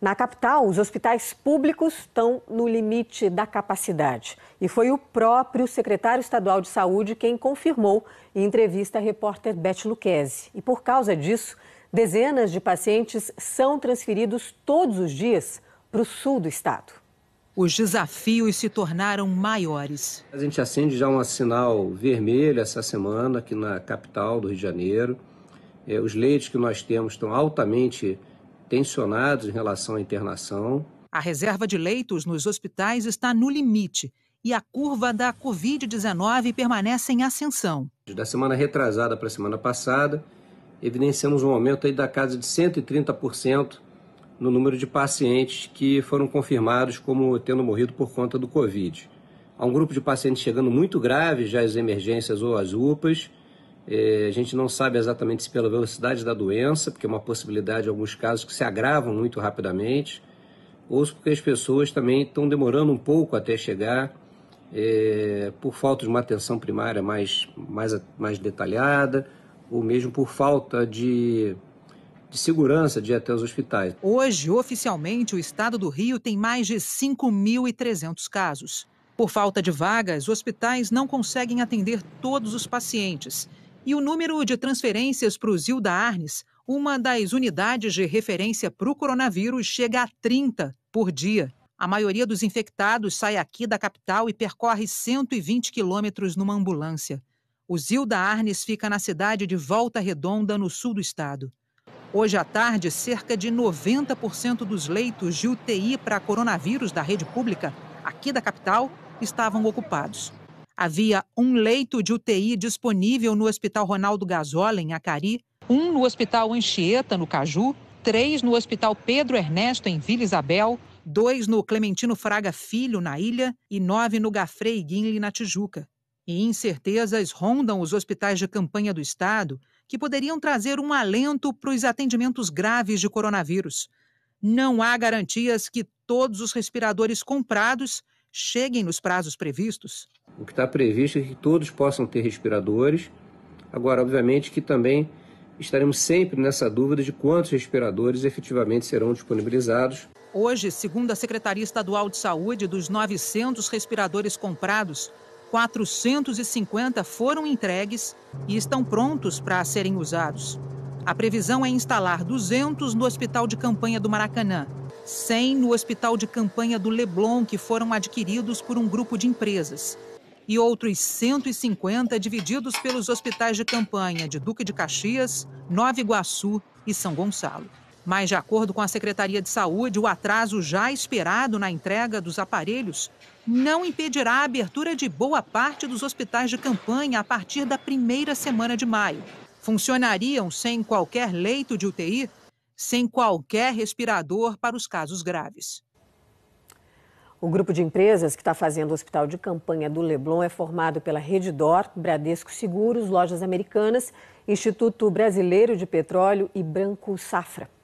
Na capital, os hospitais públicos estão no limite da capacidade. E foi o próprio secretário estadual de saúde quem confirmou em entrevista à repórter Beth Luquezzi. E por causa disso, dezenas de pacientes são transferidos todos os dias para o sul do estado. Os desafios se tornaram maiores. A gente acende já um sinal vermelho essa semana aqui na capital do Rio de Janeiro. É, os leitos que nós temos estão altamente tensionados em relação à internação. A reserva de leitos nos hospitais está no limite e a curva da Covid-19 permanece em ascensão. Da semana retrasada para a semana passada, evidenciamos um aumento aí da casa de 130% no número de pacientes que foram confirmados como tendo morrido por conta do Covid. Há um grupo de pacientes chegando muito graves já às emergências ou às UPAs, é, a gente não sabe exatamente se pela velocidade da doença, porque é uma possibilidade em alguns casos que se agravam muito rapidamente, ou se porque as pessoas também estão demorando um pouco até chegar é, por falta de uma atenção primária mais, mais, mais detalhada, ou mesmo por falta de de segurança de ir até os hospitais. Hoje, oficialmente, o estado do Rio tem mais de 5.300 casos. Por falta de vagas, hospitais não conseguem atender todos os pacientes. E o número de transferências para o Zilda Arnes, uma das unidades de referência para o coronavírus, chega a 30 por dia. A maioria dos infectados sai aqui da capital e percorre 120 quilômetros numa ambulância. O Zilda Arnes fica na cidade de Volta Redonda, no sul do estado. Hoje à tarde, cerca de 90% dos leitos de UTI para coronavírus da rede pública aqui da capital estavam ocupados. Havia um leito de UTI disponível no Hospital Ronaldo Gazola, em Acari, um no Hospital Anchieta, no Caju, três no Hospital Pedro Ernesto, em Vila Isabel, dois no Clementino Fraga Filho, na Ilha, e nove no Gafrei Guinle, na Tijuca. E incertezas rondam os hospitais de campanha do Estado, que poderiam trazer um alento para os atendimentos graves de coronavírus. Não há garantias que todos os respiradores comprados cheguem nos prazos previstos. O que está previsto é que todos possam ter respiradores. Agora, obviamente que também estaremos sempre nessa dúvida de quantos respiradores efetivamente serão disponibilizados. Hoje, segundo a Secretaria Estadual de Saúde, dos 900 respiradores comprados, 450 foram entregues e estão prontos para serem usados. A previsão é instalar 200 no Hospital de Campanha do Maracanã, 100 no Hospital de Campanha do Leblon, que foram adquiridos por um grupo de empresas, e outros 150 divididos pelos hospitais de campanha de Duque de Caxias, Nova Iguaçu e São Gonçalo. Mas, de acordo com a Secretaria de Saúde, o atraso já esperado na entrega dos aparelhos não impedirá a abertura de boa parte dos hospitais de campanha a partir da primeira semana de maio. Funcionariam sem qualquer leito de UTI, sem qualquer respirador para os casos graves. O grupo de empresas que está fazendo o hospital de campanha do Leblon é formado pela Dor, Bradesco Seguros, Lojas Americanas, Instituto Brasileiro de Petróleo e Branco Safra.